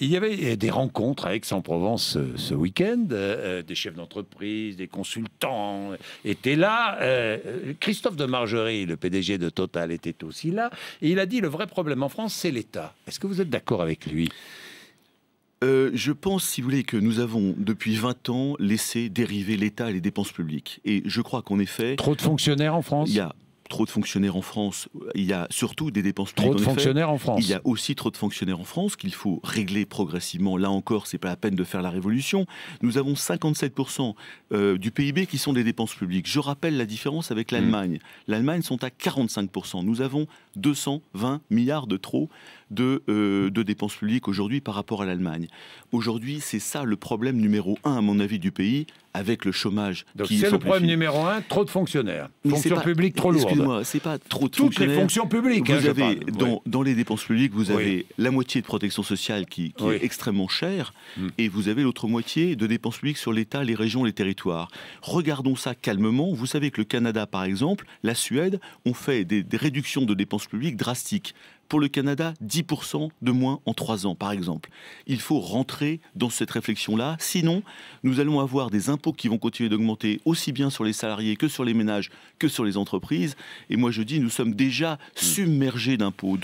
Il y avait des rencontres à Aix-en-Provence euh, ce, week-end. Euh, euh, des chefs d'entreprise, des consultants étaient là. Christophe de Margerie, le PDG de Total, était aussi là. Et il a dit le vrai problème en France, c'est l'État. Est-ce que vous êtes d'accord avec lui je pense, si vous voulez, que nous avons, depuis 20 ans, laissé dériver l'État et les dépenses publiques. Et je crois est fait. Trop de fonctionnaires en France trop de fonctionnaires en France, il y a surtout des dépenses publiques. Trop de fonctionnaires en France. Il y a aussi trop de fonctionnaires en France qu'il faut régler progressivement. Là encore, ce n'est pas la peine de faire la révolution. Nous avons 57% euh, du PIB qui sont des dépenses publiques. Je rappelle la différence avec mm. l'Allemagne. L'Allemagne sont à 45%. Nous avons 220 milliards de trop de, euh, de dépenses publiques aujourd'hui par rapport à l'Allemagne. Aujourd'hui, c'est ça le problème numéro un, à mon avis, du pays avec le chômage. c'est le problème numéro un, trop de fonctionnaires. Fonction publique trop lourde. c'est pas trop de Toutes les fonctions publiques. Hein, dans, les dépenses publiques, vous avez la moitié de protection sociale qui, est extrêmement chère, hmm. et vous avez l'autre moitié de dépenses publiques sur l'État, les régions, les territoires. Regardons ça calmement. Vous savez que le Canada, par exemple, la Suède, ont fait des réductions de dépenses publiques drastiques. Pour le Canada, 10% de moins en 3 ans, par exemple. Il faut rentrer dans cette réflexion-là, sinon nous allons avoir des impôts qui vont continuer d'augmenter aussi bien sur les salariés que sur les ménages que sur les entreprises. Et moi je dis, nous sommes déjà mmh. submergés d'impôts.